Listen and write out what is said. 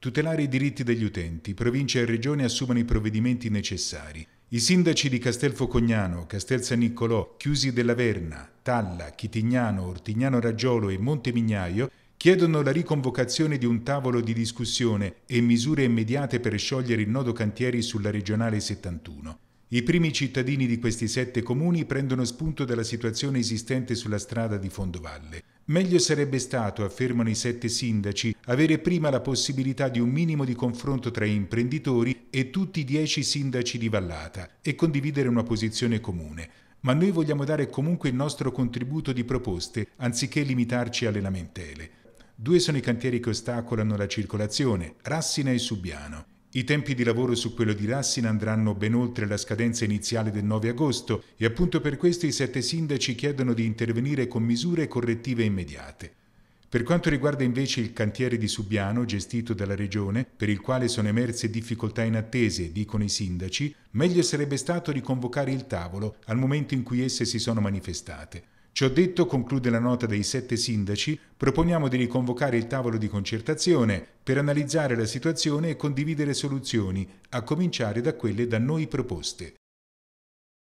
Tutelare i diritti degli utenti, province e regione assumano i provvedimenti necessari. I sindaci di Castelfocognano, Castel San Niccolò, Chiusi della Verna, Talla, Chitignano, Ortignano Raggiolo e Monte Mignaio chiedono la riconvocazione di un tavolo di discussione e misure immediate per sciogliere il nodo cantieri sulla regionale 71. I primi cittadini di questi sette comuni prendono spunto dalla situazione esistente sulla strada di Fondovalle. Meglio sarebbe stato, affermano i sette sindaci, avere prima la possibilità di un minimo di confronto tra imprenditori e tutti i dieci sindaci di Vallata e condividere una posizione comune. Ma noi vogliamo dare comunque il nostro contributo di proposte, anziché limitarci alle lamentele. Due sono i cantieri che ostacolano la circolazione, Rassina e Subiano. I tempi di lavoro su quello di Lassina andranno ben oltre la scadenza iniziale del 9 agosto e appunto per questo i sette sindaci chiedono di intervenire con misure correttive immediate. Per quanto riguarda invece il cantiere di Subiano, gestito dalla Regione, per il quale sono emerse difficoltà inattese, dicono i sindaci, meglio sarebbe stato riconvocare il tavolo al momento in cui esse si sono manifestate. Ciò detto, conclude la nota dei sette sindaci, proponiamo di riconvocare il tavolo di concertazione per analizzare la situazione e condividere soluzioni, a cominciare da quelle da noi proposte.